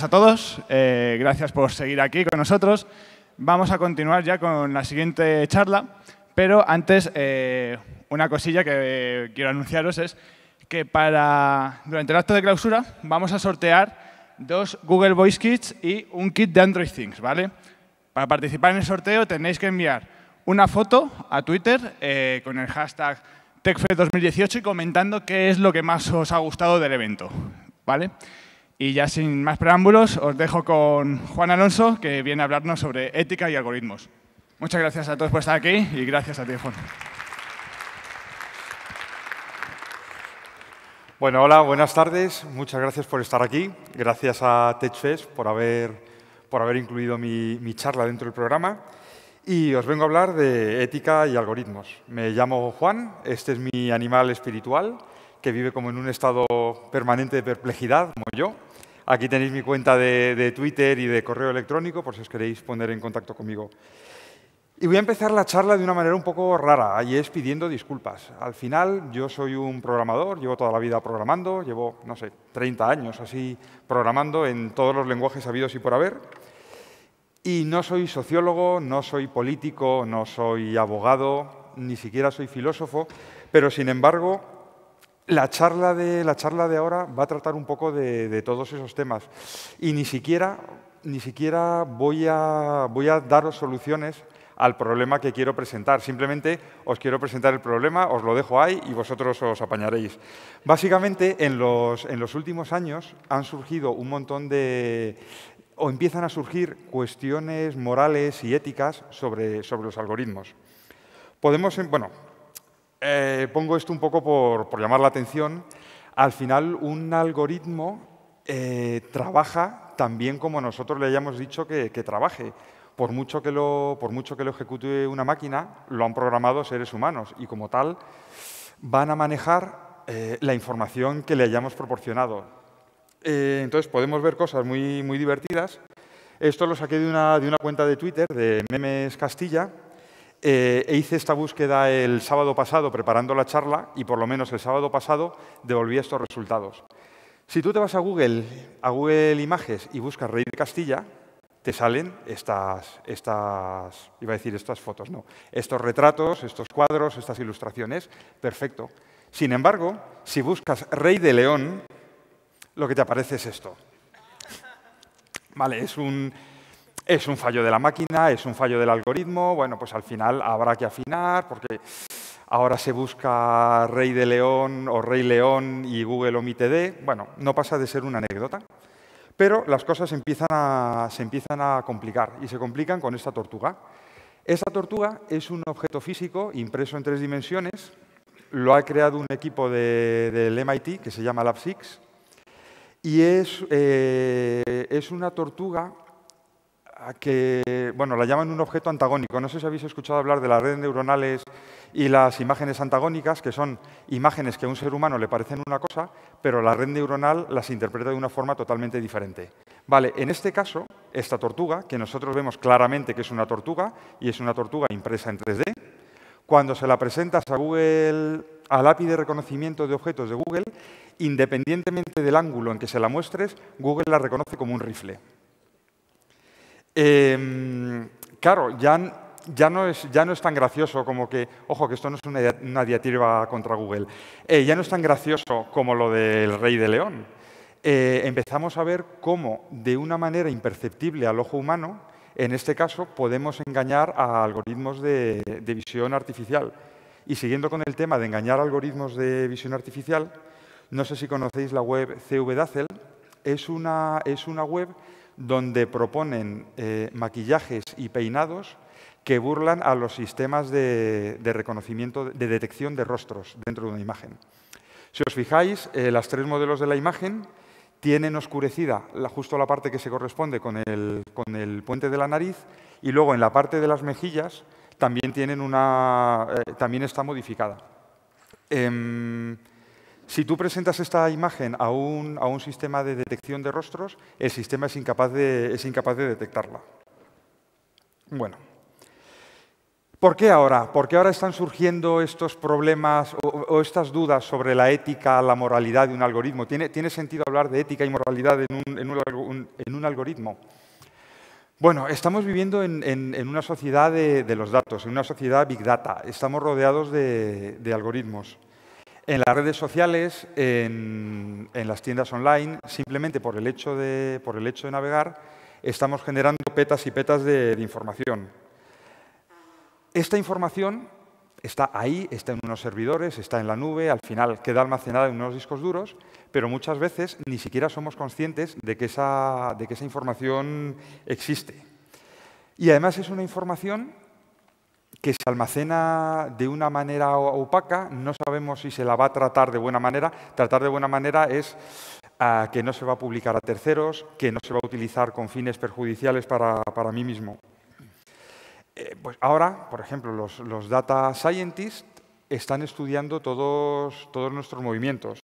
a todos, eh, gracias por seguir aquí con nosotros. Vamos a continuar ya con la siguiente charla, pero antes eh, una cosilla que eh, quiero anunciaros es que para, durante el acto de clausura vamos a sortear dos Google Voice Kits y un kit de Android Things, ¿vale? Para participar en el sorteo tenéis que enviar una foto a Twitter con el hashtag TechFest 2018 y comentando qué es lo que más os ha gustado del evento, ¿vale? vale y ya sin más preámbulos, os dejo con Juan Alonso, que viene a hablarnos sobre ética y algoritmos. Muchas gracias a todos por estar aquí y gracias a ti, Juan. Bueno, hola, buenas tardes. Muchas gracias por estar aquí. Gracias a TechFest por haber, por haber incluido mi charla dentro del programa. Y os vengo a hablar de ética y algoritmos. Me llamo Juan, este es mi animal espiritual, que vive como en un estado permanente de perplejidad, como yo, Aquí tenéis mi cuenta de, Twitter y de correo electrónico por si os queréis poner en contacto conmigo. Y voy a empezar la charla de una manera un poco rara, y es pidiendo disculpas. Al final, yo soy un programador, llevo toda la vida programando, llevo, no sé, 30 años así programando en todos los lenguajes habidos y por haber. Y no soy sociólogo, no soy político, no soy abogado, ni siquiera soy filósofo, pero sin embargo la charla, de, la charla de ahora va a tratar un poco de, todos esos temas y ni siquiera, ni siquiera voy, a, voy a daros soluciones al problema que quiero presentar. Simplemente os quiero presentar el problema, os lo dejo ahí y vosotros os apañaréis. Básicamente, en los, en los últimos años han surgido un montón de, o empiezan a surgir cuestiones morales y éticas sobre, sobre los algoritmos. Podemos, em, bueno, eh, pongo esto un poco por, llamar la atención. Al final, un algoritmo eh, trabaja también como nosotros le hayamos dicho que, trabaje. Por mucho que, lo, por mucho que ejecute una máquina, lo han programado seres humanos y como tal van a manejar eh, la información que le hayamos proporcionado. entonces podemos ver cosas muy, muy divertidas. Esto lo saqué de una, de una cuenta de Twitter de Memes Castilla, eh, e hice esta búsqueda el sábado pasado preparando la charla y por lo menos el sábado pasado devolví estos resultados. Si tú te vas a Google, a Google Images y buscas Rey de Castilla, te salen estas, estas, iba a decir estas fotos, no, estos retratos, estos cuadros, estas ilustraciones, perfecto. Sin embargo, si buscas Rey de León, lo que te aparece es esto. Vale, es un, es un fallo de la máquina, es un fallo del algoritmo, bueno, pues al final habrá que afinar porque ahora se busca Rey de León o Rey León y Google omite D. bueno, no pasa de ser una anécdota. Pero las cosas empiezan a, se empiezan a complicar y se complican con esta tortuga. Esta tortuga es un objeto físico impreso en tres dimensiones, lo ha creado un equipo del MIT que se llama Lab 6 y eh, es una tortuga que, bueno, la llaman un objeto antagónico. No sé si habéis escuchado hablar de las redes neuronales y las imágenes antagónicas, que son imágenes que a un ser humano le parecen una cosa, pero la red neuronal las interpreta de una forma totalmente diferente. Vale, en este caso, esta tortuga, que nosotros vemos claramente que es una tortuga, y es una tortuga impresa en 3D, cuando se la presentas a Google, al API de reconocimiento de objetos de Google, independientemente del ángulo en que se la muestres, Google la reconoce como un rifle. Em, claro, ya, no es, tan gracioso como que, ojo, que esto no es una, diatriba contra Google, eh, ya no es tan gracioso como lo del Rey de León. Eh, empezamos a ver cómo, de una manera imperceptible al ojo humano, en este caso podemos engañar a algoritmos de, visión artificial. Y siguiendo con el tema de engañar algoritmos de visión artificial, no sé si conocéis la web CVDACEL, es es una web donde proponen eh, maquillajes y peinados que burlan a los sistemas de, reconocimiento, de detección de rostros dentro de una imagen. Si os fijáis, eh, las tres modelos de la imagen tienen oscurecida justo la parte que se corresponde con el, puente de la nariz y luego en la parte de las mejillas también, tienen una, eh, también está modificada. Em, si tú presentas esta imagen a un, sistema de detección de rostros, el sistema es incapaz de, es incapaz de detectarla. Bueno, ¿por qué ahora? ¿Por qué ahora están surgiendo estos problemas o, estas dudas sobre la ética, la moralidad de un algoritmo? ¿Tiene, tiene sentido hablar de ética y moralidad en un, algoritmo? Bueno, estamos viviendo en, una sociedad de, los datos, en una sociedad big data. Estamos rodeados de, de algoritmos en las redes sociales, en, las tiendas online, simplemente por el hecho de, por el hecho de navegar, estamos generando petas y petas de, información. Esta información está ahí, está en unos servidores, está en la nube, al final queda almacenada en unos discos duros, pero muchas veces ni siquiera somos conscientes de que de que esa información existe. Y además es una información que se almacena de una manera opaca, no sabemos si se la va a tratar de buena manera. Tratar de buena manera es ah, que no se va a publicar a terceros, que no se va a utilizar con fines perjudiciales para, mí mismo. Eh, pues ahora, por ejemplo, los, data scientists están estudiando todos, todos nuestros movimientos,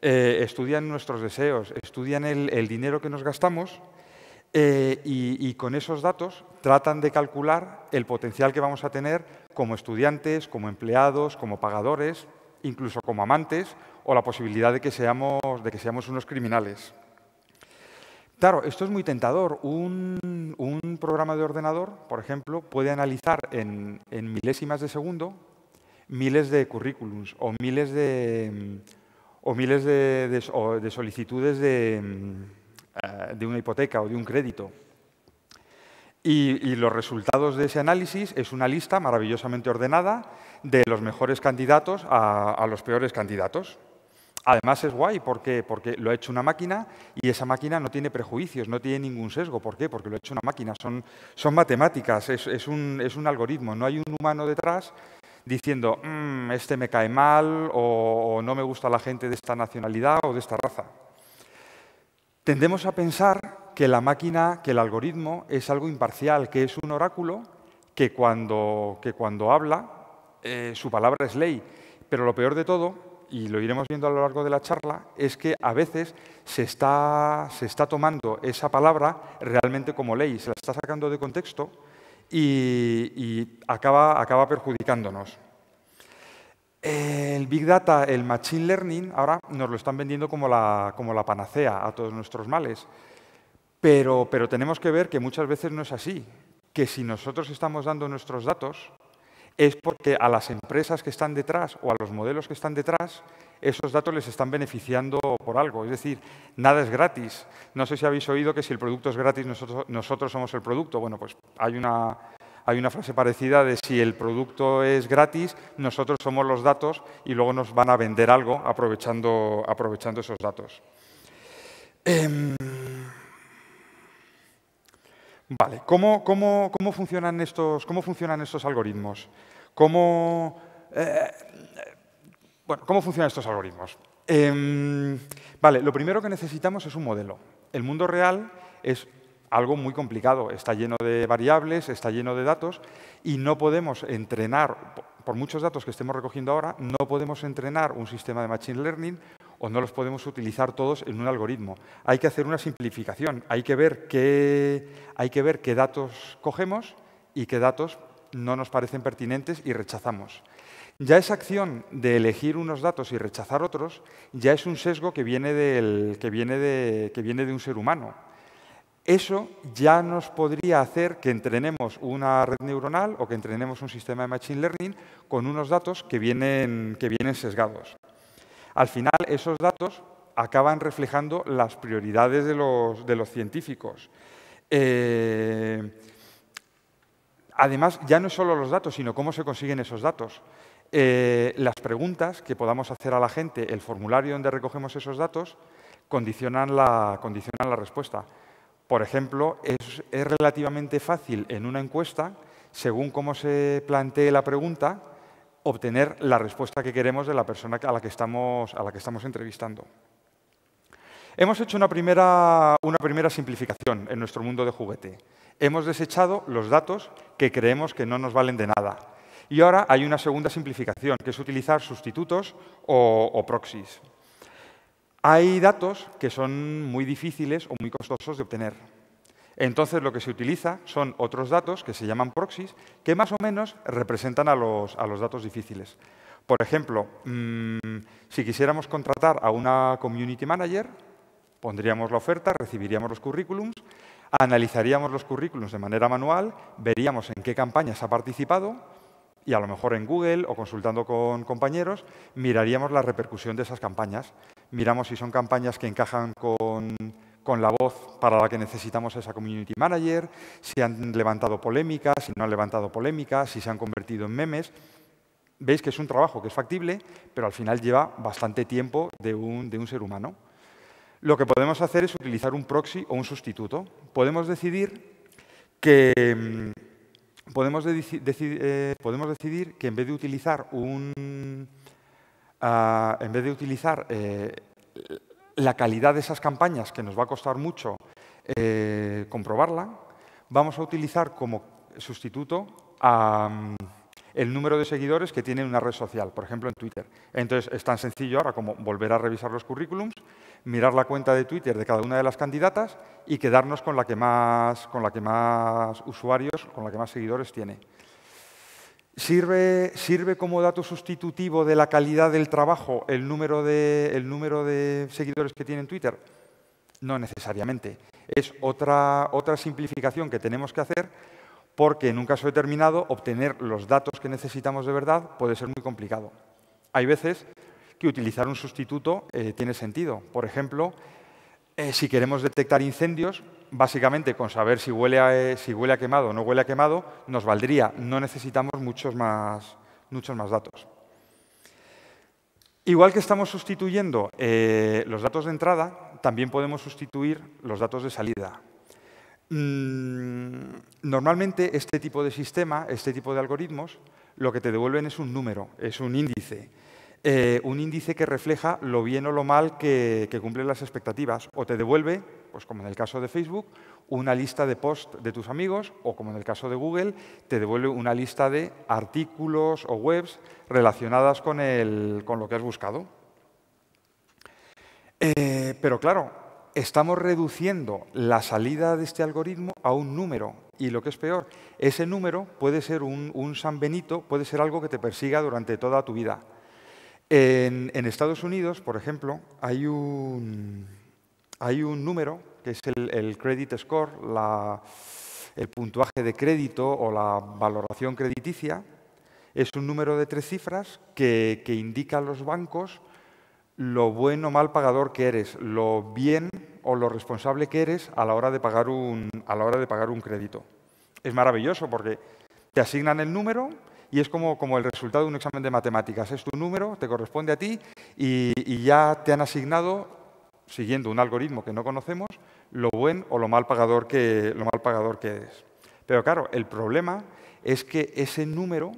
eh, estudian nuestros deseos, estudian el, el dinero que nos gastamos eh, y, con esos datos tratan de calcular el potencial que vamos a tener como estudiantes, como empleados, como pagadores, incluso como amantes, o la posibilidad de que seamos, de que seamos unos criminales. Claro, esto es muy tentador. Un, programa de ordenador, por ejemplo, puede analizar en, milésimas de segundo miles de currículums o miles de, o miles de solicitudes de eh, de una hipoteca o de un crédito. Y, los resultados de ese análisis es una lista maravillosamente ordenada de los mejores candidatos a, los peores candidatos. Además es guay, ¿por qué? Porque lo ha hecho una máquina y esa máquina no tiene prejuicios, no tiene ningún sesgo. ¿Por qué? Porque lo ha hecho una máquina, son, matemáticas, es, un, algoritmo, no hay un humano detrás diciendo, mm, este me cae mal o no me gusta la gente de esta nacionalidad o de esta raza. Tendemos a pensar que la máquina, que el algoritmo es algo imparcial, que es un oráculo que cuando, cuando habla eh, su palabra es ley. Pero lo peor de todo, y lo iremos viendo a lo largo de la charla, es que a veces se está, se está tomando esa palabra realmente como ley, se la está sacando de contexto y, acaba, acaba perjudicándonos. El Big Data, el Machine Learning, ahora nos lo están vendiendo como la, como la panacea a todos nuestros males. Pero, pero tenemos que ver que muchas veces no es así, que si nosotros estamos dando nuestros datos es porque a las empresas que están detrás o a los modelos que están detrás, esos datos les están beneficiando por algo. Es decir, nada es gratis. No sé si habéis oído que si el producto es gratis, nosotros, nosotros somos el producto. Bueno, pues hay una, hay una frase parecida de si el producto es gratis, nosotros somos los datos y luego nos van a vender algo aprovechando, aprovechando esos datos. Em, vale, ¿Cómo, cómo, cómo funcionan estos, ¿cómo funcionan algoritmos? ¿Cómo, eh, ¿cómo funcionan estos algoritmos? Em, vale, lo primero que necesitamos es un modelo. El mundo real es algo muy complicado. Está lleno de variables, está lleno de datos y no podemos entrenar, por muchos datos que estemos recogiendo ahora, no podemos entrenar un sistema de Machine Learning o no los podemos utilizar todos en un algoritmo. Hay que hacer una simplificación, hay que ver qué, hay que ver qué datos cogemos y qué datos no nos parecen pertinentes y rechazamos. Ya esa acción de elegir unos datos y rechazar otros ya es un sesgo que viene, del, que viene, que viene de un ser humano eso ya nos podría hacer que entrenemos una red neuronal o que entrenemos un sistema de Machine Learning con unos datos que vienen, sesgados. Al final, esos datos acaban reflejando las prioridades de los, científicos. Eh, además, ya no solo los datos, sino cómo se consiguen esos datos. Eh, las preguntas que podamos hacer a la gente, el formulario donde recogemos esos datos, condicionan la respuesta. Por ejemplo, es, relativamente fácil en una encuesta, según cómo se plantee la pregunta, obtener la respuesta que queremos de la persona a la que estamos, entrevistando. Hemos hecho una primera, simplificación en nuestro mundo de juguete. Hemos desechado los datos que creemos que no nos valen de nada. Y ahora hay una segunda simplificación, que es utilizar sustitutos o, o proxies. Hay datos que son muy difíciles o muy costosos de obtener. Entonces lo que se utiliza son otros datos que se llaman proxies, que más o menos representan a los, datos difíciles. Por ejemplo, mm, si quisiéramos contratar a una community manager, pondríamos la oferta, recibiríamos los currículums, analizaríamos los currículums de manera manual, veríamos en qué campañas ha participado, y a lo mejor en Google o consultando con compañeros miraríamos la repercusión de esas campañas. Miramos si son campañas que encajan con, la voz para la que necesitamos esa community manager, si han levantado polémicas, si no han levantado polémicas, si se han convertido en memes. Veis que es un trabajo que es factible, pero al final lleva bastante tiempo de un ser humano. Lo que podemos hacer es utilizar un proxy o un sustituto. Podemos decidir que mm, eh, podemos, decidir que en vez de utilizar un, ah, en vez de utilizar eh, la calidad de esas campañas, que nos va a costar mucho eh, comprobarla, vamos a utilizar como sustituto mm, el número de seguidores que tiene una red social, por ejemplo en Twitter. Entonces es tan sencillo ahora como volver a revisar los currículums mirar la cuenta de Twitter de cada una de las candidatas y quedarnos con la que más, con la que más usuarios, con la que más seguidores tiene. Sirve, sirve como dato sustitutivo de la calidad del trabajo el número de, número de seguidores que tiene en Twitter. No necesariamente. Es otra, otra simplificación que tenemos que hacer porque en un caso determinado obtener los datos que necesitamos de verdad puede ser muy complicado. Hay veces que utilizar un sustituto eh, tiene sentido. Por ejemplo, eh, si queremos detectar incendios, básicamente con saber si huele, a, eh, si huele a quemado o no huele a quemado, nos valdría. No necesitamos muchos más, muchos más datos. Igual que estamos sustituyendo los datos de entrada, también podemos sustituir los datos de salida. Mm, normalmente este tipo de sistema, este tipo de algoritmos, lo que te devuelven es un número, es un índice. Eh, un índice que refleja lo bien o lo mal que, cumplen las expectativas o te devuelve, pues como en el caso de Facebook, una lista de posts de tus amigos o como en el caso de Google, te devuelve una lista de artículos o webs relacionadas con, lo que has buscado. Eh, pero claro, estamos reduciendo la salida de este algoritmo a un número. Y lo que es peor, ese número puede ser un, un puede ser algo que te persiga durante toda tu vida. En, Estados Unidos, por ejemplo, hay un, hay un número que es el, credit score, el puntuaje de crédito o la valoración crediticia, es un número de tres cifras que, que, indica a los bancos lo bueno o mal pagador que eres, lo bien o lo responsable que eres a la hora de pagar un, a la hora de pagar un crédito. Es maravilloso porque te asignan el número y es como, el resultado de un examen de matemáticas. Es tu número, te corresponde a ti y, ya te han asignado, siguiendo un algoritmo que no conocemos, lo buen o lo mal pagador que, lo mal pagador que Pero claro, el problema es que ese número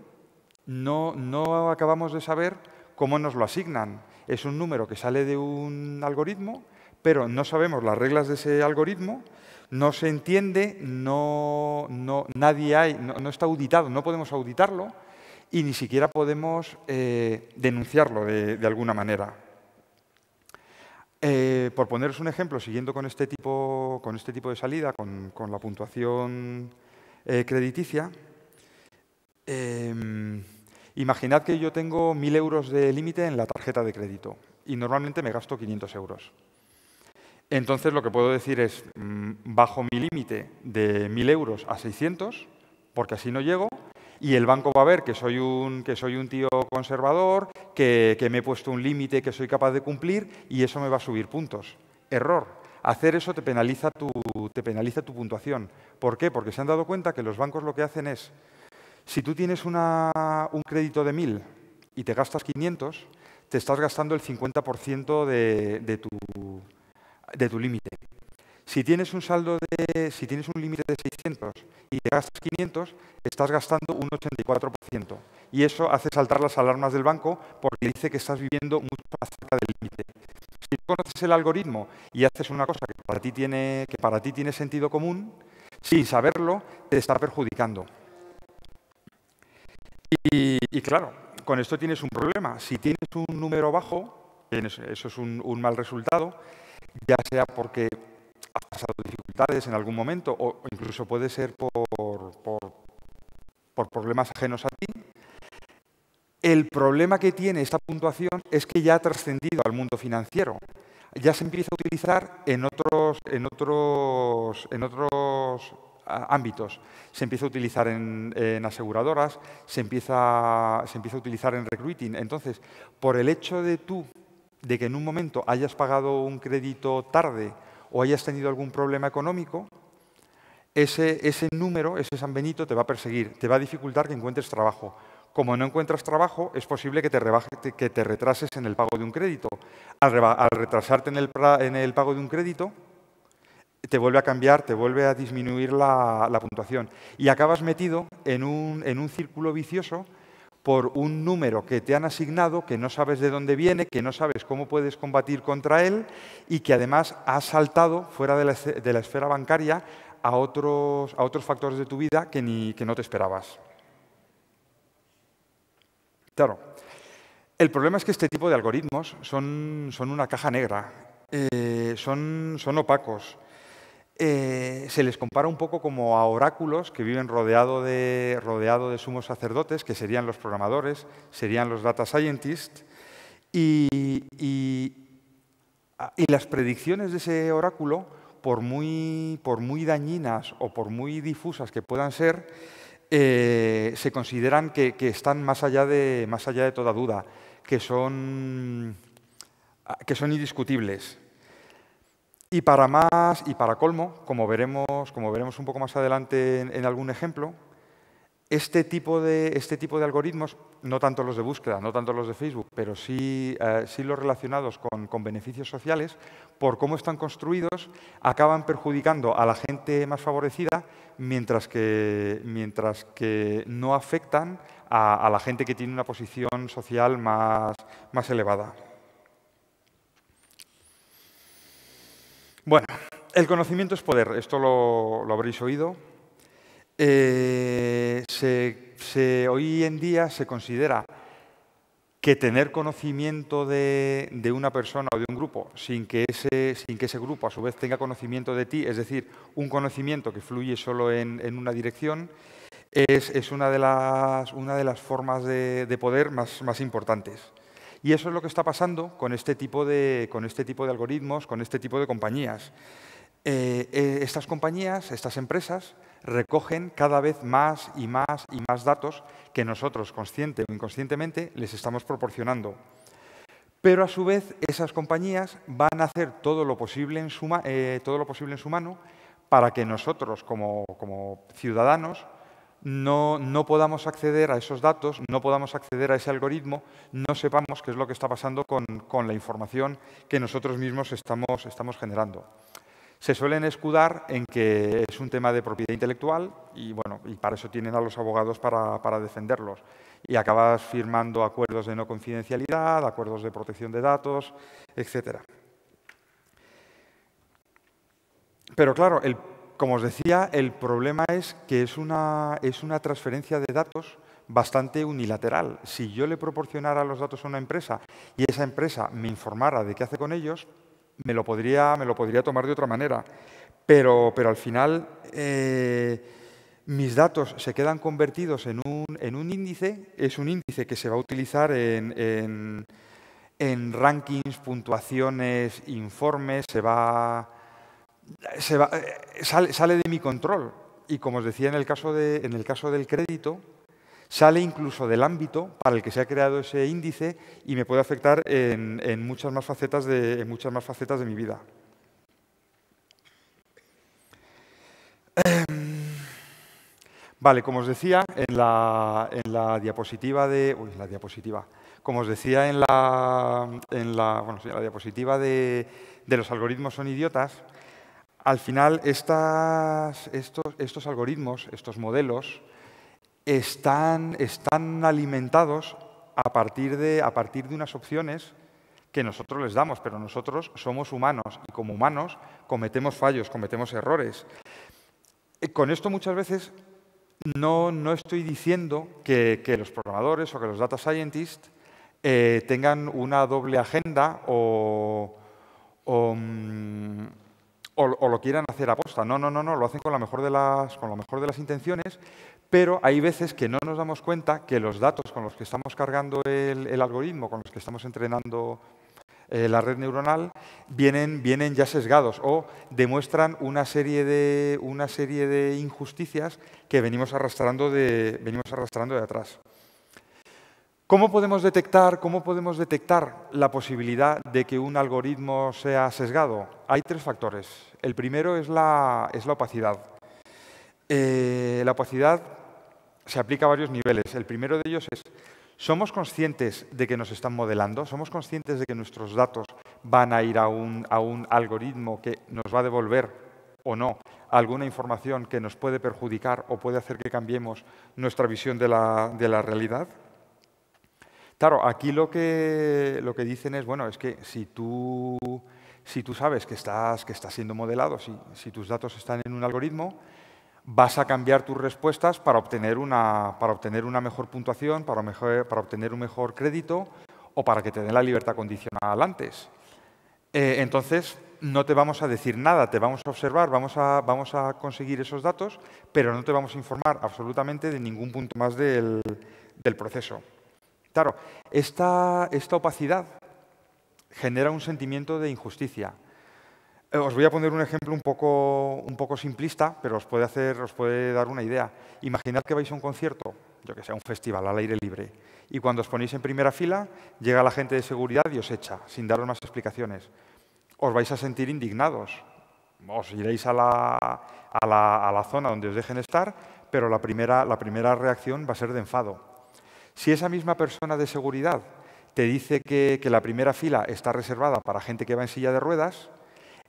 no, no acabamos de saber cómo nos lo asignan. Es un número que sale de un algoritmo, pero no sabemos las reglas de ese algoritmo no se entiende, no, nadie no, está auditado, no podemos auditarlo y ni siquiera podemos eh, denunciarlo de, alguna manera. Eh, por poneros un ejemplo, siguiendo con este tipo, con este tipo de salida, con, la puntuación eh, crediticia, em, imaginad que yo tengo 1.000 euros de límite en la tarjeta de crédito y normalmente me gasto 500 euros. Entonces lo que puedo decir es, mm, bajo mi límite de 1.000 euros a 600, porque así no llego, y el banco va a ver que soy un, que soy un tío conservador, que, me he puesto un límite que soy capaz de cumplir, y eso me va a subir puntos. Error. Hacer eso te penaliza, tu, te penaliza tu puntuación. ¿Por qué? Porque se han dado cuenta que los bancos lo que hacen es, si tú tienes un crédito de 1.000 y te gastas 500, te estás gastando el 50% de tu de tu límite. Si tienes un saldo de, si tienes un límite de 600 y te gastas 500, estás gastando un 84%. Y eso hace saltar las alarmas del banco porque dice que estás viviendo mucho más cerca del límite. Si conoces el algoritmo y haces una cosa que para ti tiene, que para ti tiene sentido común, sin saberlo, te está perjudicando. Y, claro, con esto tienes un problema. Si tienes un número bajo, eso es un mal resultado, ya sea porque has pasado dificultades en algún momento o incluso puede ser por, por, problemas ajenos a ti, el problema que tiene esta puntuación es que ya ha trascendido al mundo financiero. Ya se empieza a utilizar en otros, en otros, en otros ámbitos. Se empieza a utilizar en, aseguradoras, se empieza, se empieza a utilizar en recruiting. Entonces, por el hecho de tú de que en un momento hayas pagado un crédito tarde o hayas tenido algún problema económico, ese, número, ese San Benito, te va a perseguir, te va a dificultar que encuentres trabajo. Como no encuentras trabajo, es posible que te, rebaje, que te retrases en el pago de un crédito. Al, retrasarte en el, pago de un crédito, te vuelve a cambiar, te vuelve a disminuir la, puntuación. Y acabas metido en un círculo vicioso por un número que te han asignado, que no sabes de dónde viene, que no sabes cómo puedes combatir contra él y que además ha saltado fuera de la, esfera bancaria a otros, factores de tu vida que, no te esperabas. Claro, el problema es que este tipo de algoritmos son, una caja negra, eh, son opacos eh, se les compara un poco como a oráculos que viven rodeado de, rodeado de sumos sacerdotes, que serían los programadores, serían los data scientists, y, y, las predicciones de ese oráculo, por muy, dañinas o por muy difusas que puedan ser, eh, se consideran que, están más allá, de, más allá, de, toda duda, que que son indiscutibles. Y para más, y para colmo, como veremos, como veremos un poco más adelante en, algún ejemplo, este, este tipo, de, algoritmos, no tanto los de búsqueda, no tanto los de Facebook, pero sí, eh, los relacionados con, beneficios sociales, por cómo están construidos, acaban perjudicando a la gente más favorecida, mientras que, no afectan a, la gente que tiene una posición social más elevada. Bueno, el conocimiento es poder, esto lo, habréis oído. Eh, hoy en día se considera que tener conocimiento de, una persona o de un grupo sin que, ese, grupo a su vez tenga conocimiento de ti, es decir, un conocimiento que fluye solo en, una dirección, es, una, de las, formas de, poder más importantes. Y eso es lo que está pasando con este tipo de, con este tipo de algoritmos, con este tipo de compañías. Eh, eh, estas compañías, estas empresas, recogen cada vez más y más y más datos que nosotros, consciente o inconscientemente, les estamos proporcionando. Pero a su vez, esas compañías van a hacer todo lo posible en su, eh, mano para que nosotros, como ciudadanos, no, podamos acceder a esos datos, no podamos acceder a ese algoritmo, no sepamos qué es lo que está pasando con, la información que nosotros mismos estamos, estamos generando se suelen escudar en que es un tema de propiedad intelectual y, bueno, y para eso tienen a los abogados para, para, defenderlos. Y acabas firmando acuerdos de no confidencialidad, acuerdos de protección de datos, etc. Pero claro, el como os decía, el problema es que es una, es una transferencia de datos bastante unilateral. Si yo le proporcionara los datos a una empresa y esa empresa me informara de qué hace con ellos, me lo podría, me lo podría tomar de otra manera. Pero, pero al final eh, mis datos se quedan convertidos en un, en un, índice, es un índice que se va a utilizar en, en rankings, puntuaciones, informes, se va eh, sale, de mi control. Y como os decía en el, caso del crédito, sale incluso del ámbito para el que se ha creado ese índice y me puede afectar en, muchas, más facetas de, muchas más facetas de mi vida. Em, vale, como os decía en la, en la diapositiva de... la diapositiva. Como os decía en la, diapositiva de los algoritmos son idiotas, al final estos, algoritmos, estos modelos, están, están alimentados a partir, de, a partir de unas opciones que nosotros les damos, pero nosotros somos humanos y como humanos cometemos fallos, cometemos errores. Eh, con esto muchas veces no, no estoy diciendo que, los programadores o que los data scientists eh, tengan una doble agenda o mm, o, lo quieran hacer aposta. No, no, no, no, lo hacen con la, mejor de las, con lo mejor de las intenciones, pero hay veces que no nos damos cuenta que los datos con los que estamos cargando el, algoritmo, con los que estamos entrenando eh, la red neuronal, vienen, vienen ya sesgados o demuestran una serie de, una serie de injusticias que venimos arrastrando de, venimos arrastrando de atrás. ¿Cómo podemos detectar, cómo podemos detectar la posibilidad de que un algoritmo sea sesgado? Hay tres factores. El primero es la, opacidad. Eh, la opacidad se aplica a varios niveles. El primero de ellos es, ¿somos conscientes de que nos están modelando? ¿Somos conscientes de que nuestros datos van a ir a un, algoritmo que nos va a devolver o no alguna información que nos puede perjudicar o puede hacer que cambiemos nuestra visión de la realidad. Claro, aquí lo que, lo que dicen es, bueno, es que si tú, sabes que estás, que estás siendo modelado, si, tus datos están en un algoritmo, vas a cambiar tus respuestas para obtener una, para obtener una mejor puntuación, para, para obtener un mejor crédito o para que te den la libertad condicional antes. Eh, entonces, no te vamos a decir nada, te vamos a observar, vamos a, vamos a conseguir esos datos, pero no te vamos a informar absolutamente de ningún punto más del proceso. Claro, esta, opacidad genera un sentimiento de injusticia. Eh, os voy a poner un ejemplo un poco, simplista, pero os puede, hacer, os puede dar una idea. Imaginad que vais a un concierto, yo que sea un festival al aire libre, y cuando os ponéis en primera fila, llega la gente de seguridad y os echa, sin daros más explicaciones. Os vais a sentir indignados, os iréis a la, a la zona donde os dejen estar, pero la primera reacción va a ser de enfado. Si esa misma persona de seguridad te dice que, la primera fila está reservada para gente que va en silla de ruedas,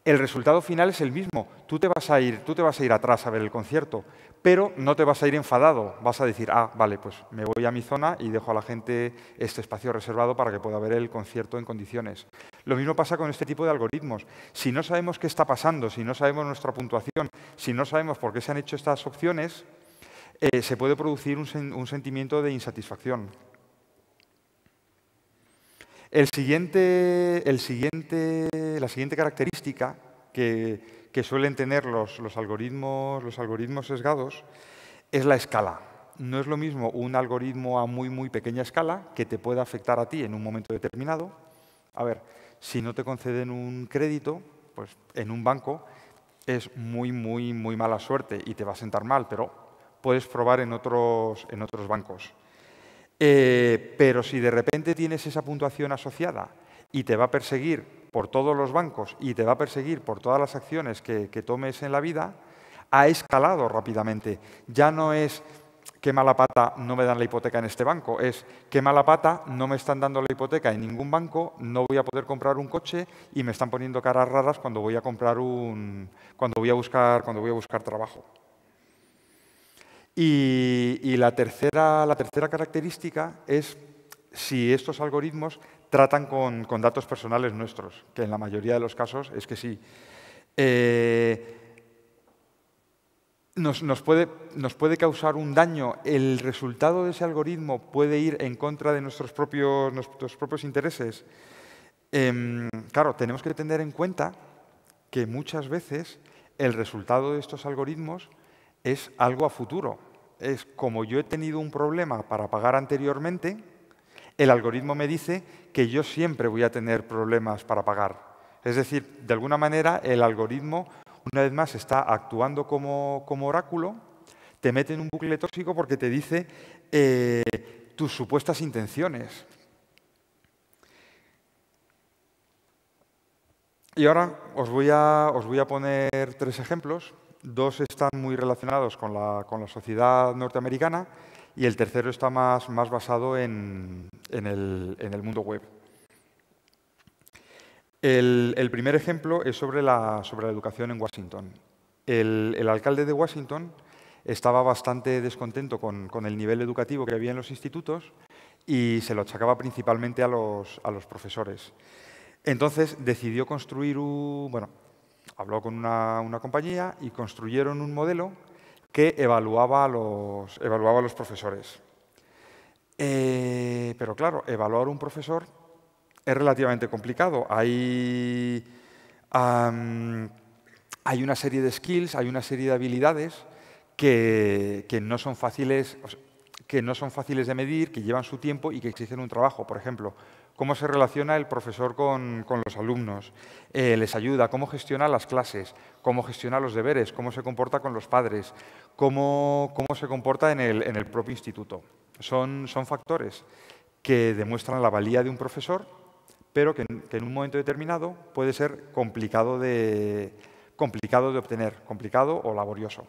el resultado final es el mismo. Tú te vas a ir, tú te vas a ir atrás a ver el concierto, pero no te vas a ir enfadado. Vas a decir, ah, vale, pues me voy a mi zona y dejo a la gente este espacio reservado para que pueda ver el concierto en condiciones. Lo mismo pasa con este tipo de algoritmos. Si no sabemos qué está pasando, si no sabemos nuestra puntuación, si no sabemos por qué se han hecho estas opciones, eh, se puede producir un, sentimiento de insatisfacción. El siguiente, la siguiente característica que, suelen tener los, los, algoritmos, los algoritmos sesgados es la escala. No es lo mismo un algoritmo a muy, muy pequeña escala que te pueda afectar a ti en un momento determinado. A ver, si no te conceden un crédito, pues en un banco es muy, muy, muy mala suerte y te va a sentar mal, pero puedes probar en otros, bancos. Eh, pero si de repente tienes esa puntuación asociada y te va a perseguir por todos los bancos y te va a perseguir por todas las acciones que, tomes en la vida, ha escalado rápidamente. Ya no es qué mala pata no me dan la hipoteca en este banco, es qué mala pata no me están dando la hipoteca en ningún banco, no voy a poder comprar un coche y me están poniendo caras raras cuando voy a comprar un cuando voy a buscar cuando voy a buscar trabajo. Y, la, tercera, característica es si estos algoritmos tratan con, datos personales nuestros, que en la mayoría de los casos es que sí. Eh, nos, puede, causar un daño. El resultado de ese algoritmo puede ir en contra de nuestros propios, intereses. Em, claro, tenemos que tener en cuenta que muchas veces el resultado de estos algoritmos es algo a futuro. Es como yo he tenido un problema para pagar anteriormente, el algoritmo me dice que yo siempre voy a tener problemas para pagar. Es decir, de alguna manera el algoritmo una vez más está actuando como, oráculo, te mete en un bucle tóxico porque te dice eh, tus supuestas intenciones. Y ahora os os voy a poner tres ejemplos dos están muy relacionados con la, sociedad norteamericana y el tercero está más, más basado en, el, mundo web. El, primer ejemplo es sobre la, sobre educación en Washington. El, alcalde de Washington estaba bastante descontento con, el nivel educativo que había en los institutos y se lo achacaba principalmente a los, a los profesores. Entonces decidió construir, un, bueno, habló con una, compañía y construyeron un modelo que evaluaba a los, evaluaba los profesores. Eh, pero claro, evaluar un profesor es relativamente complicado. Hay, hay una serie de skills, hay una serie de habilidades que, no son fáciles, que no son fáciles de medir, que llevan su tiempo y que exigen un trabajo. Por ejemplo, cómo se relaciona el profesor con, los alumnos, eh, les ayuda, cómo gestiona las clases, cómo gestiona los deberes, cómo se comporta con los padres, cómo, se comporta en el, propio instituto. Son, son, factores que demuestran la valía de un profesor, pero que en, un momento determinado puede ser complicado de, complicado de obtener, complicado o laborioso.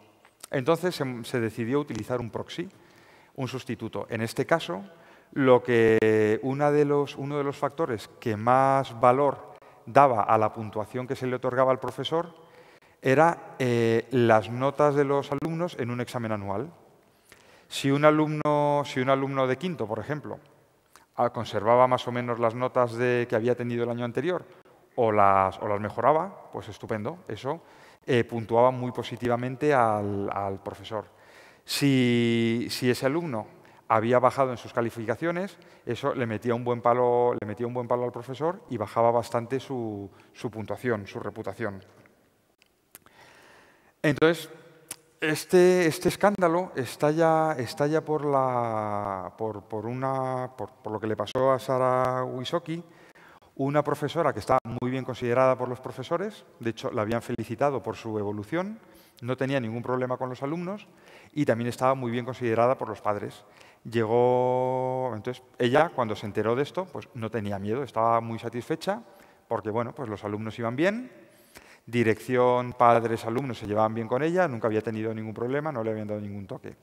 Entonces em, se decidió utilizar un proxy, un sustituto. En este caso, lo que uno de los factores que más valor daba a la puntuación que se le otorgaba al profesor era eh, las notas de los alumnos en un examen anual. Si un alumno, si un alumno de quinto, por ejemplo, ah, conservaba más o menos las notas de, que había tenido el año anterior o las, mejoraba, pues estupendo, eso eh, puntuaba muy positivamente al, profesor. si ese alumno había bajado en sus calificaciones, eso le metía un buen palo, le metía un buen palo al profesor y bajaba bastante su, puntuación, su reputación. Entonces, este, este escándalo estalla, estalla por, la, por, una, por, lo que le pasó a Sara Wisoki, una profesora que estaba muy bien considerada por los profesores, de hecho la habían felicitado por su evolución, no tenía ningún problema con los alumnos y también estaba muy bien considerada por los padres. Llegó, entonces, ella cuando se enteró de esto, pues no tenía miedo, estaba muy satisfecha, porque bueno, pues los alumnos iban bien, dirección, padres, alumnos se llevaban bien con ella, nunca había tenido ningún problema, no le habían dado ningún toque.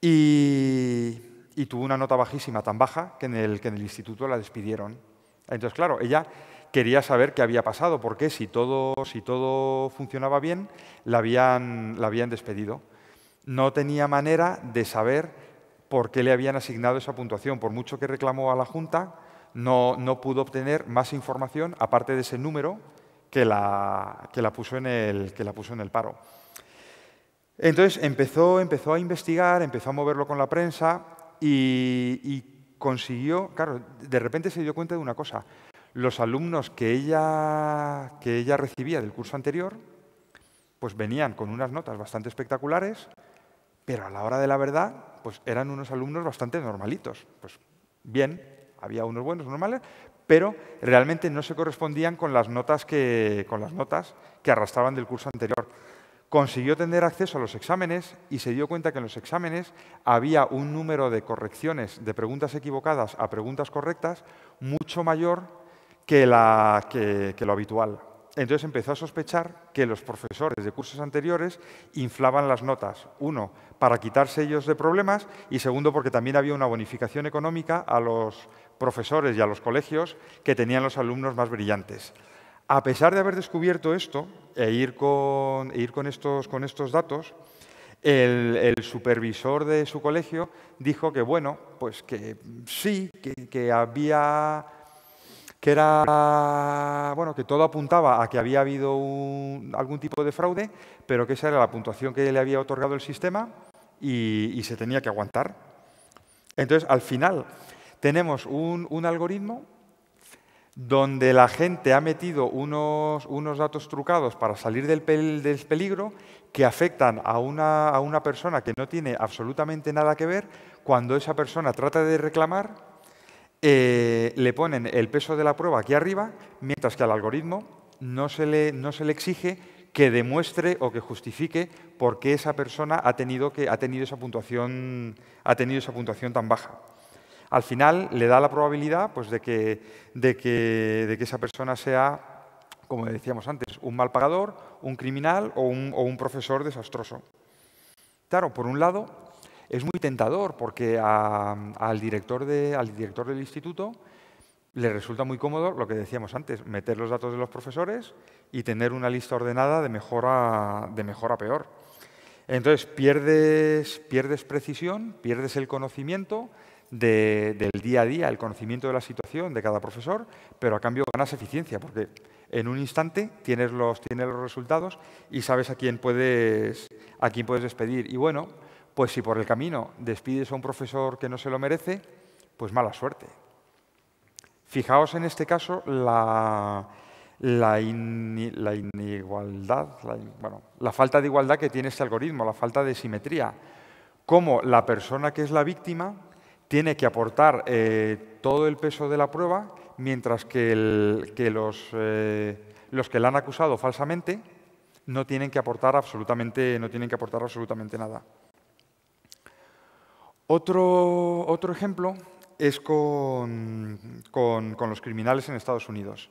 Y, tuvo una nota bajísima, tan baja, que en, el, que en el instituto la despidieron. Entonces, claro, ella quería saber qué había pasado, porque si todo, si todo funcionaba bien, la habían, la habían despedido. No tenía manera de saber por qué le habían asignado esa puntuación. Por mucho que reclamó a la Junta, no, no pudo obtener más información, aparte de ese número, que la, que la, puso, en el, que la puso en el paro. Entonces empezó, empezó a investigar, empezó a moverlo con la prensa y, consiguió, claro, de repente se dio cuenta de una cosa. Los alumnos que ella, que ella recibía del curso anterior, pues venían con unas notas bastante espectaculares, pero a la hora de la verdad pues eran unos alumnos bastante normalitos. Pues bien, había unos buenos, normales, pero realmente no se correspondían con las notas que, con las notas que arrastraban del curso anterior. Consiguió tener acceso a los exámenes y se dio cuenta que en los exámenes había un número de correcciones de preguntas equivocadas a preguntas correctas mucho mayor que, la, que lo habitual entonces empezó a sospechar que los profesores de cursos anteriores inflaban las notas, uno, para quitarse ellos de problemas y segundo, porque también había una bonificación económica a los profesores y a los colegios que tenían los alumnos más brillantes. A pesar de haber descubierto esto e ir con, e ir con, estos, con estos datos, el, supervisor de su colegio dijo que, bueno, pues que sí, que había que era bueno que todo apuntaba a que había habido algún tipo de fraude, pero que esa era la puntuación que le había otorgado el sistema y, y se tenía que aguantar. Entonces, al final, tenemos un, un, algoritmo donde la gente ha metido unos, unos datos trucados para salir del, del peligro que afectan a una, a una persona que no tiene absolutamente nada que ver cuando esa persona trata de reclamar eh, le ponen el peso de la prueba aquí arriba, mientras que al algoritmo no se le, no se le exige que demuestre o que justifique por qué esa persona ha tenido, que, ha tenido, esa, puntuación, ha tenido esa puntuación tan baja. Al final le da la probabilidad pues, de, que, de, que, esa persona sea, como decíamos antes, un mal pagador, un criminal o un, o un profesor desastroso. Claro, por un lado, es muy tentador porque al, director al director del instituto le resulta muy cómodo lo que decíamos antes, meter los datos de los profesores y tener una lista ordenada de mejor a, de peor. Entonces pierdes, pierdes precisión, pierdes el conocimiento del día a día, el conocimiento de la situación de cada profesor, pero a cambio ganas eficiencia, porque en un instante tienes los, tienes los resultados y sabes a quién, puedes, a quién puedes despedir. Y bueno, pues si por el camino despides a un profesor que no se lo merece, pues mala suerte. Fijaos en este caso la, la, falta de igualdad que tiene este algoritmo, la falta de simetría. Cómo la persona que es la víctima tiene que aportar eh, todo el peso de la prueba, mientras que, los, eh, los que la han acusado falsamente no tienen que aportar absolutamente, no tienen que aportar absolutamente nada. Otro, otro ejemplo es con, los criminales en Estados Unidos.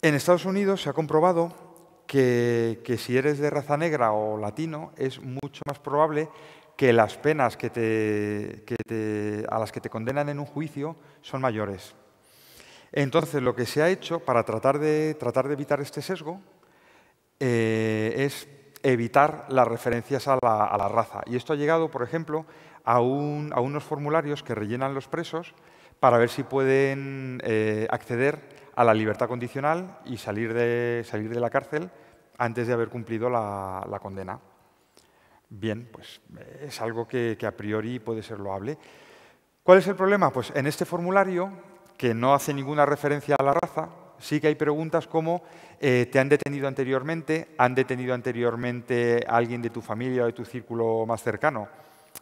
En Estados Unidos se ha comprobado que, si eres de raza negra o latino, es mucho más probable que las penas que te, a las que te condenan en un juicio son mayores. Entonces, lo que se ha hecho para tratar de, tratar de evitar este sesgo eh, es evitar las referencias a la, raza. Y esto ha llegado, por ejemplo, a, unos formularios que rellenan los presos para ver si pueden eh, acceder a la libertad condicional y salir de, salir de la cárcel antes de haber cumplido la, condena. Bien, pues eh, es algo que a priori puede ser loable. ¿Cuál es el problema? Pues en este formulario, que no hace ninguna referencia a la raza, sí que hay preguntas como eh, ¿te han detenido anteriormente? ¿Han detenido anteriormente a alguien de tu familia o de tu círculo más cercano?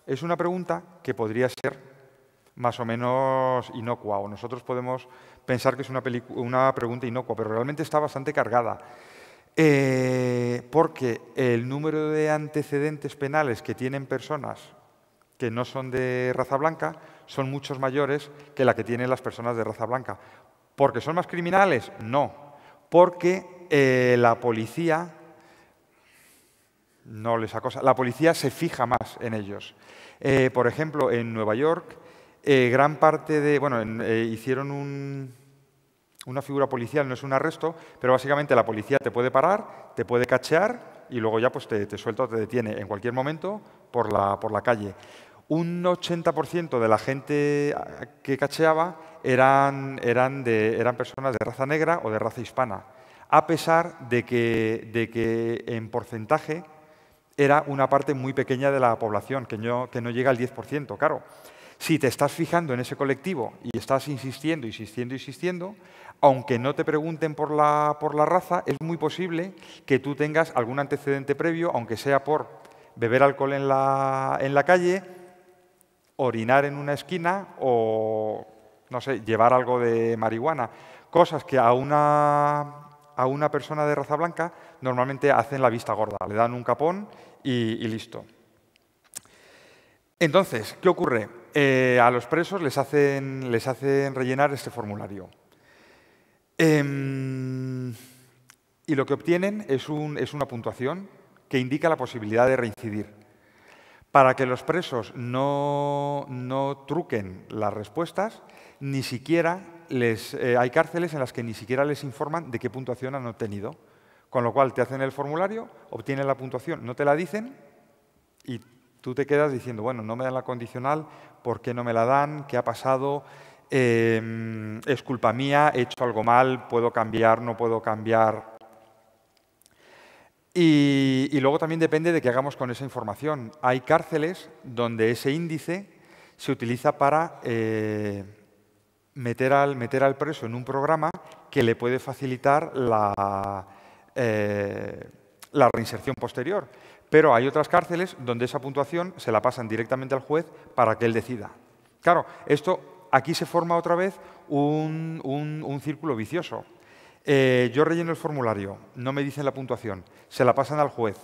Es una pregunta que podría ser más o menos inocua, o nosotros podemos pensar que es una, pregunta inocua, pero realmente está bastante cargada. Eh, porque el número de antecedentes penales que tienen personas que no son de raza blanca son muchos mayores que la que tienen las personas de raza blanca. ¿Porque son más criminales? No, porque eh, la policía no les acosa, la policía se fija más en ellos. Eh, por ejemplo, en Nueva York, eh, gran parte de, bueno, hicieron una figura policial, no es un arresto, pero básicamente la policía te puede parar, te puede cachear y luego ya pues, te, te suelta o te detiene en cualquier momento por por la calle un 80% de la gente que cacheaba eran, eran, eran personas de raza negra o de raza hispana, a pesar de que, en porcentaje era una parte muy pequeña de la población, que no, que no llega al 10%, claro. Si te estás fijando en ese colectivo y estás insistiendo, insistiendo, insistiendo, aunque no te pregunten por la, por la raza, es muy posible que tú tengas algún antecedente previo, aunque sea por beber alcohol en la, en la calle, orinar en una esquina o, no sé, llevar algo de marihuana. Cosas que a una, a una persona de raza blanca normalmente hacen la vista gorda, le dan un capón y, listo. Entonces, ¿qué ocurre? Eh, a los presos les hacen, les hacen rellenar este formulario. Em, y lo que obtienen es, un, es una puntuación que indica la posibilidad de reincidir. Para que los presos no, truquen las respuestas, ni siquiera les, eh, hay cárceles en las que ni siquiera les informan de qué puntuación han obtenido. Con lo cual te hacen el formulario, obtienen la puntuación, no te la dicen y tú te quedas diciendo, bueno, no me dan la condicional, ¿por qué no me la dan? ¿Qué ha pasado? Em, es culpa mía, he hecho algo mal, puedo cambiar, no puedo cambiar. Y, luego también depende de qué hagamos con esa información. Hay cárceles donde ese índice se utiliza para eh, meter, al, preso en un programa que le puede facilitar eh, la, reinserción posterior. Pero hay otras cárceles donde esa puntuación se la pasan directamente al juez para que él decida. Claro, esto aquí se forma otra vez un círculo vicioso. Eh, yo relleno el formulario, no me dicen la puntuación, se la pasan al juez.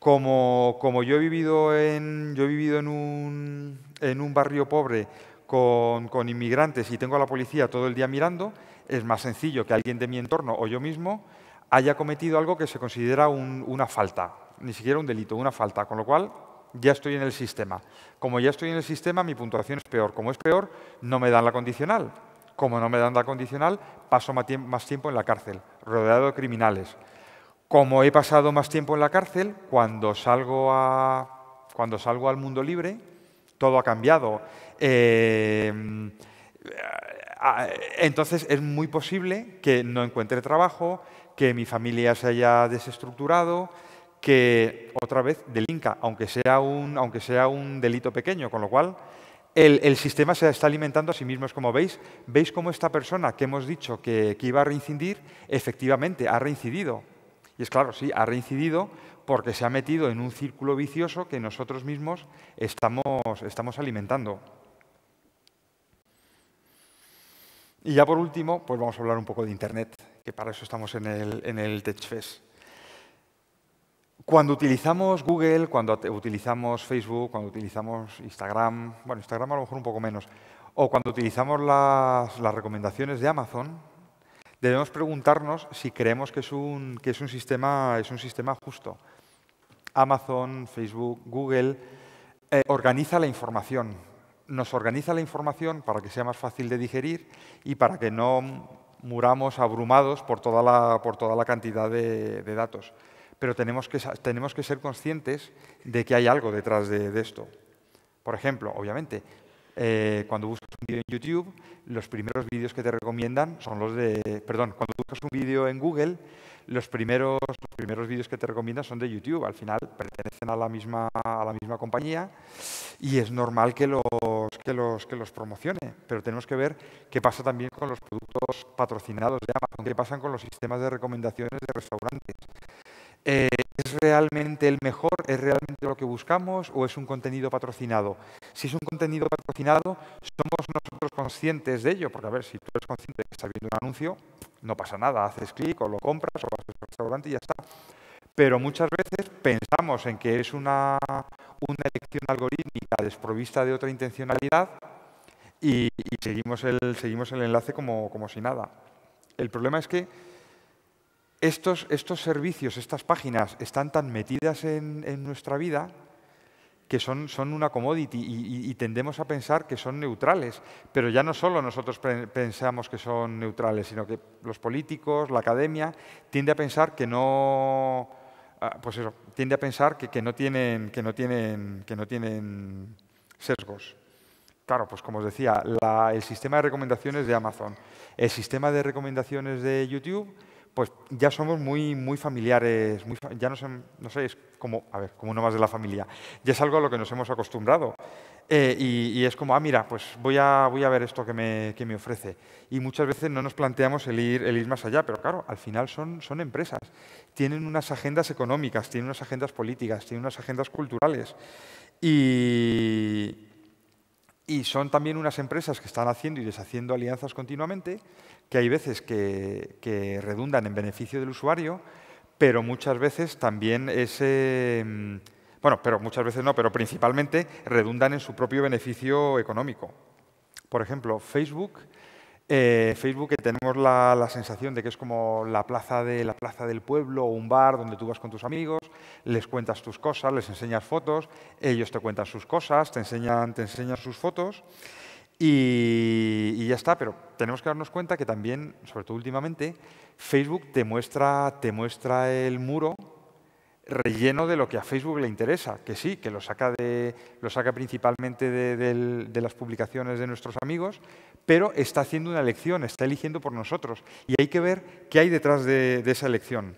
Como, yo he vivido en, yo he vivido en, un, barrio pobre con, inmigrantes y tengo a la policía todo el día mirando, es más sencillo que alguien de mi entorno o yo mismo haya cometido algo que se considera una falta, ni siquiera un delito, una falta, con lo cual ya estoy en el sistema. Como ya estoy en el sistema, mi puntuación es peor. Como es peor, no me dan la condicional como no me dan la condicional, paso más tiempo en la cárcel, rodeado de criminales. Como he pasado más tiempo en la cárcel, cuando salgo, cuando salgo al mundo libre, todo ha cambiado. Eh, entonces es muy posible que no encuentre trabajo, que mi familia se haya desestructurado, que otra vez delinca, aunque sea un, aunque sea un delito pequeño, con lo cual el, sistema se está alimentando a sí mismo. Es como veis, veis cómo esta persona que hemos dicho que, iba a reincidir, efectivamente ha reincidido. Y es claro, sí, ha reincidido porque se ha metido en un círculo vicioso que nosotros mismos estamos, estamos alimentando. Y ya por último, pues vamos a hablar un poco de Internet, que para eso estamos en el, en el TechFest. Cuando utilizamos Google, cuando utilizamos Facebook, cuando utilizamos Instagram, bueno, Instagram a lo mejor un poco menos, o cuando utilizamos las, recomendaciones de Amazon, debemos preguntarnos si creemos que es un, que es un, sistema, es un sistema justo. Amazon, Facebook, Google eh, organiza la información. Nos organiza la información para que sea más fácil de digerir y para que no muramos abrumados por toda la, cantidad de datos pero tenemos que, tenemos que ser conscientes de que hay algo detrás de, esto. Por ejemplo, obviamente, eh, cuando buscas un vídeo en YouTube, los primeros vídeos que te recomiendan son los de... Perdón, cuando buscas un vídeo en Google, los primeros, primeros vídeos que te recomiendan son de YouTube. Al final pertenecen a la misma, a la misma compañía y es normal que los, que, los, que los promocione. Pero tenemos que ver qué pasa también con los productos patrocinados de Amazon, qué pasa con los sistemas de recomendaciones de restaurantes. Eh, ¿es realmente el mejor? ¿Es realmente lo que buscamos o es un contenido patrocinado? Si es un contenido patrocinado, somos nosotros conscientes de ello, porque a ver, si tú eres consciente de que está viendo un anuncio, no pasa nada, haces clic o lo compras o vas al restaurante y ya está. Pero muchas veces pensamos en que es una, elección algorítmica desprovista de otra intencionalidad y, seguimos, el, seguimos el enlace como, como si nada. El problema es que estos, servicios, estas páginas, están tan metidas en, nuestra vida que son, una commodity y, tendemos a pensar que son neutrales. Pero ya no solo nosotros pensamos que son neutrales, sino que los políticos, la academia, tiende a pensar que no, ah, pues tiende a pensar que, no tienen, sesgos. Claro, pues como os decía, el sistema de recomendaciones de Amazon, el sistema de recomendaciones de YouTube pues ya somos muy, muy familiares, ya no sé, es como, a ver, como uno más de la familia. Ya es algo a lo que nos hemos acostumbrado. Eh, y, es como, ah, mira, pues voy a, voy a ver esto que me, ofrece. Y muchas veces no nos planteamos el ir, el ir más allá, pero claro, al final son, son empresas. Tienen unas agendas económicas, tienen unas agendas políticas, tienen unas agendas culturales. Y, y son también unas empresas que están haciendo y deshaciendo alianzas continuamente, que hay veces que, redundan en beneficio del usuario, pero muchas veces también es... Mm, bueno, pero muchas veces no, pero principalmente redundan en su propio beneficio económico. Por ejemplo, Facebook, eh, Facebook que tenemos la, sensación de que es como la plaza, de, la plaza del pueblo o un bar donde tú vas con tus amigos, les cuentas tus cosas, les enseñas fotos, ellos te cuentan sus cosas, te enseñan, te enseñan sus fotos. Y, ya está, pero tenemos que darnos cuenta que también, sobre todo últimamente, Facebook te muestra, el muro relleno de lo que a Facebook le interesa, que sí, que lo saca, de, lo saca principalmente de, las publicaciones de nuestros amigos, pero está haciendo una elección, está eligiendo por nosotros, y hay que ver qué hay detrás de esa elección.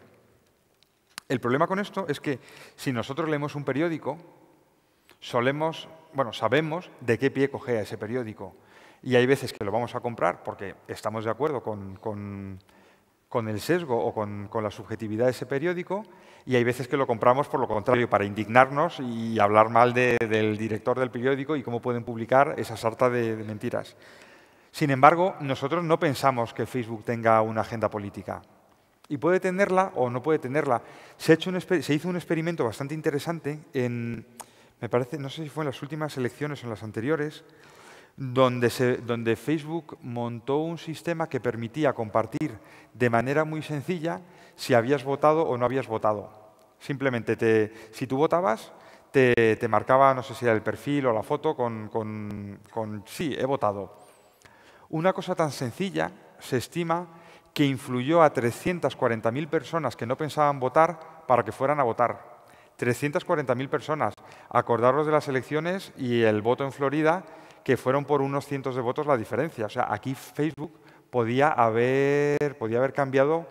El problema con esto es que si nosotros leemos un periódico, solemos, bueno, sabemos de qué pie cogea ese periódico. Y hay veces que lo vamos a comprar porque estamos de acuerdo con, el sesgo o con, la subjetividad de ese periódico y hay veces que lo compramos por lo contrario, para indignarnos y hablar mal del director del periódico y cómo pueden publicar esa sarta de, mentiras. Sin embargo, nosotros no pensamos que Facebook tenga una agenda política. Y puede tenerla o no puede tenerla. Se, ha hecho se hizo un experimento bastante interesante en, me parece, no sé si fue en las últimas elecciones o en las anteriores, donde, se, donde Facebook montó un sistema que permitía compartir de manera muy sencilla si habías votado o no habías votado. Simplemente, te, si tú votabas, te, marcaba, no sé si era el perfil o la foto, con, con sí, he votado. Una cosa tan sencilla se estima que influyó a 340.000 personas que no pensaban votar para que fueran a votar. 340.000 personas acordaros de las elecciones y el voto en Florida, que fueron por unos cientos de votos la diferencia. O sea, aquí Facebook podía haber, podía haber cambiado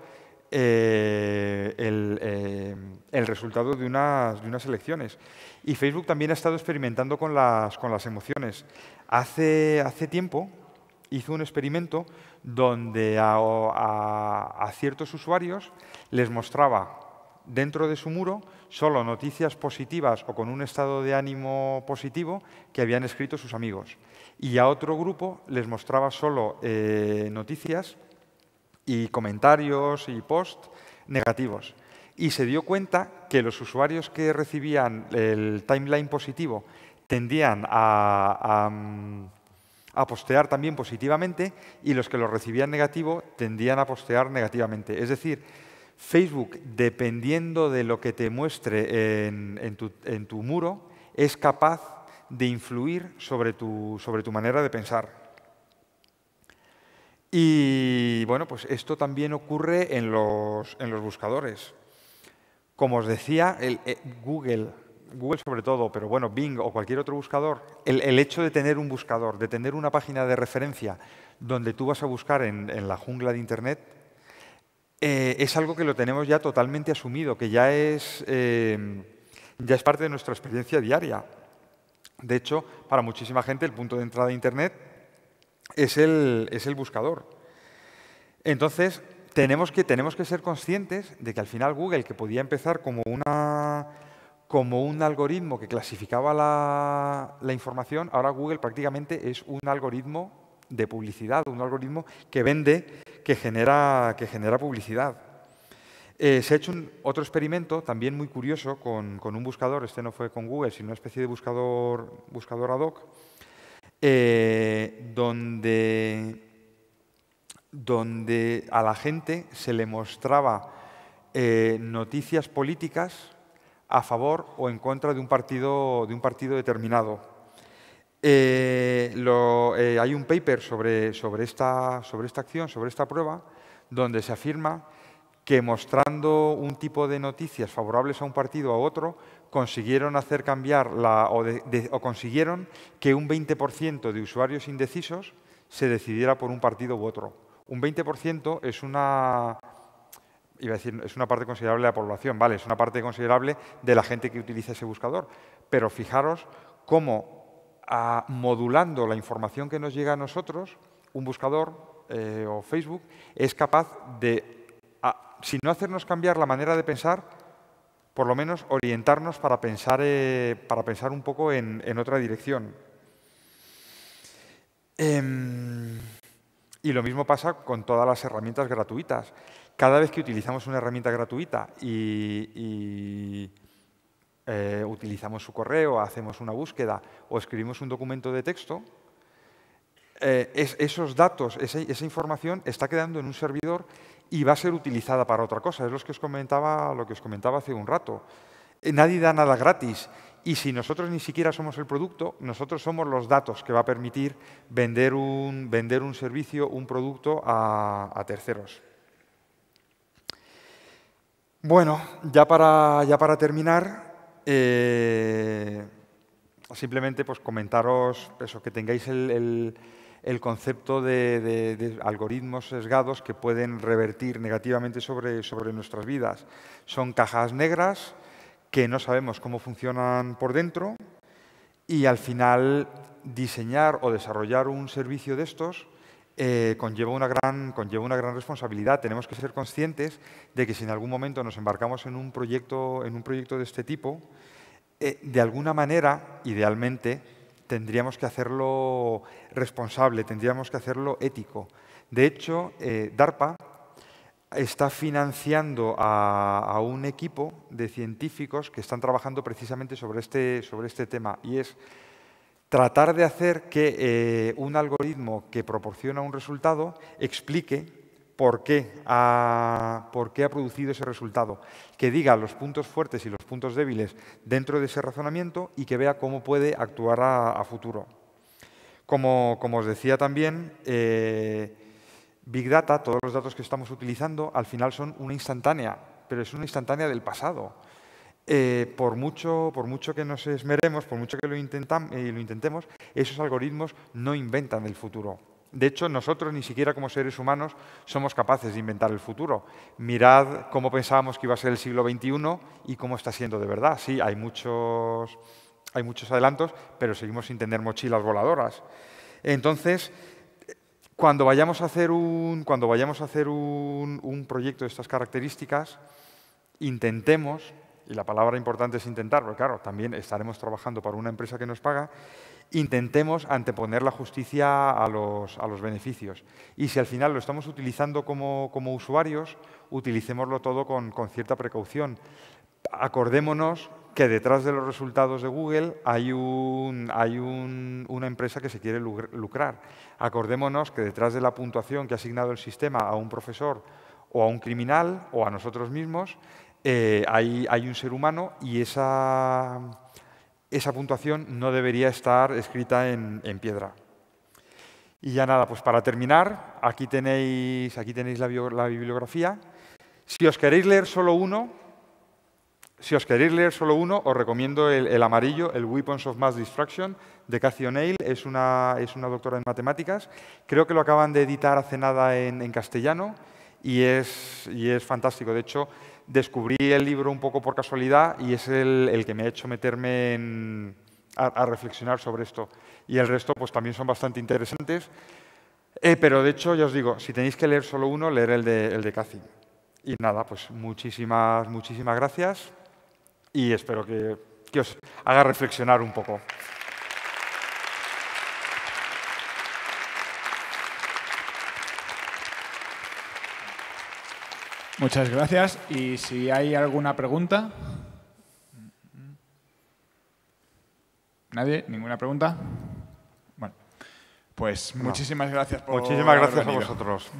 eh, eh, el, resultado de unas, elecciones. Y Facebook también ha estado experimentando con las, emociones. Hace, tiempo hizo un experimento donde a ciertos usuarios les mostraba dentro de su muro solo noticias positivas o con un estado de ánimo positivo que habían escrito sus amigos. Y a otro grupo les mostraba solo eh, noticias y comentarios y posts negativos. Y se dio cuenta que los usuarios que recibían el timeline positivo tendían a, a, mm, postear también positivamente y los que lo recibían negativo tendían a postear negativamente. Es decir, Facebook, dependiendo de lo que te muestre en, tu, muro, es capaz de influir sobre tu, manera de pensar. Y bueno, pues esto también ocurre en los, buscadores. Como os decía, eh, Google, Google sobre todo, pero bueno, Bing o cualquier otro buscador, el, hecho de tener un buscador, de tener una página de referencia donde tú vas a buscar en la jungla de Internet, eh, es algo que lo tenemos ya totalmente asumido, que ya es, eh, ya es parte de nuestra experiencia diaria. De hecho, para muchísima gente el punto de entrada a Internet es el, es el buscador. Entonces, tenemos que, tenemos que ser conscientes de que al final Google, que podía empezar como, una, como un algoritmo que clasificaba la información, ahora Google prácticamente es un algoritmo de publicidad, un algoritmo que vende, que genera, que genera publicidad. Eh, se ha hecho otro experimento también muy curioso con, un buscador, este no fue con Google, sino una especie de buscador, buscador ad hoc, eh, donde, a la gente se le mostraba eh, noticias políticas a favor o en contra de un partido, de un partido determinado. Eh, eh, hay un paper sobre, esta, acción, sobre esta prueba, donde se afirma que mostrando un tipo de noticias favorables a un partido o a otro, consiguieron hacer cambiar la, o, consiguieron que un 20% de usuarios indecisos se decidiera por un partido u otro. Un 20% es una, iba a decir, es una parte considerable de la población, vale, es una parte considerable de la gente que utiliza ese buscador, pero fijaros cómo modulando la información que nos llega a nosotros, un buscador eh, o Facebook es capaz de, si no hacernos cambiar la manera de pensar, por lo menos orientarnos para pensar, eh, para pensar un poco en, otra dirección. Em, y lo mismo pasa con todas las herramientas gratuitas. Cada vez que utilizamos una herramienta gratuita y eh, utilizamos su correo, hacemos una búsqueda o escribimos un documento de texto, eh, esos datos, esa, información está quedando en un servidor y va a ser utilizada para otra cosa. Es lo que os comentaba, lo que os comentaba hace un rato. Eh, nadie da nada gratis y si nosotros ni siquiera somos el producto, nosotros somos los datos que va a permitir vender un, vender un servicio, un producto a, terceros. Bueno, ya ya para terminar, eh, simplemente pues, comentaros eso, que tengáis el, concepto de, algoritmos sesgados que pueden revertir negativamente sobre, sobre nuestras vidas. Son cajas negras que no sabemos cómo funcionan por dentro y al final diseñar o desarrollar un servicio de estos eh, conlleva, una gran, una gran responsabilidad. Tenemos que ser conscientes de que si en algún momento nos embarcamos en un proyecto, en un proyecto de este tipo, eh, de alguna manera, idealmente, tendríamos que hacerlo responsable, tendríamos que hacerlo ético. De hecho, eh, DARPA está financiando a, un equipo de científicos que están trabajando precisamente sobre este, sobre este tema y es tratar de hacer que eh, un algoritmo que proporciona un resultado explique por qué, ha, producido ese resultado, que diga los puntos fuertes y los puntos débiles dentro de ese razonamiento y que vea cómo puede actuar a, futuro. Como, os decía también, eh, Big Data, todos los datos que estamos utilizando, al final son una instantánea, pero es una instantánea del pasado. Eh, por, mucho, por mucho que nos esmeremos, por mucho que lo, eh, lo intentemos, esos algoritmos no inventan el futuro. De hecho, nosotros ni siquiera como seres humanos somos capaces de inventar el futuro. Mirad cómo pensábamos que iba a ser el siglo XXI y cómo está siendo de verdad. Sí, hay muchos, hay muchos adelantos, pero seguimos sin tener mochilas voladoras. Entonces, cuando vayamos a hacer un, cuando vayamos a hacer un proyecto de estas características, intentemos y la palabra importante es intentar, porque claro, también estaremos trabajando para una empresa que nos paga, intentemos anteponer la justicia a los, a los beneficios. Y si al final lo estamos utilizando como, usuarios, utilicémoslo todo con, cierta precaución. Acordémonos que detrás de los resultados de Google hay, un, hay una empresa que se quiere lucrar. Acordémonos que detrás de la puntuación que ha asignado el sistema a un profesor o a un criminal o a nosotros mismos eh, hay, un ser humano y esa, puntuación no debería estar escrita en, piedra. Y ya nada, pues para terminar, aquí tenéis, aquí tenéis la, bibliografía. Si os queréis leer solo uno, si os queréis leer solo uno, os recomiendo el, amarillo, el Weapons of Mass Destruction, de Cathy O'Neill, es una, es una, doctora en matemáticas. Creo que lo acaban de editar hace nada en, en castellano y es, y es, fantástico. De hecho, descubrí el libro un poco por casualidad y es el, que me ha hecho meterme a, reflexionar sobre esto. Y el resto pues también son bastante interesantes. Eh, pero de hecho, ya os digo, si tenéis que leer solo uno, leer el de, el de Cathy. Y nada, pues muchísimas, muchísimas gracias y espero que os haga reflexionar un poco. Muchas gracias. Y si hay alguna pregunta. ¿Nadie? ¿Ninguna pregunta? Bueno, pues muchísimas gracias por. Muchísimas gracias a vosotros.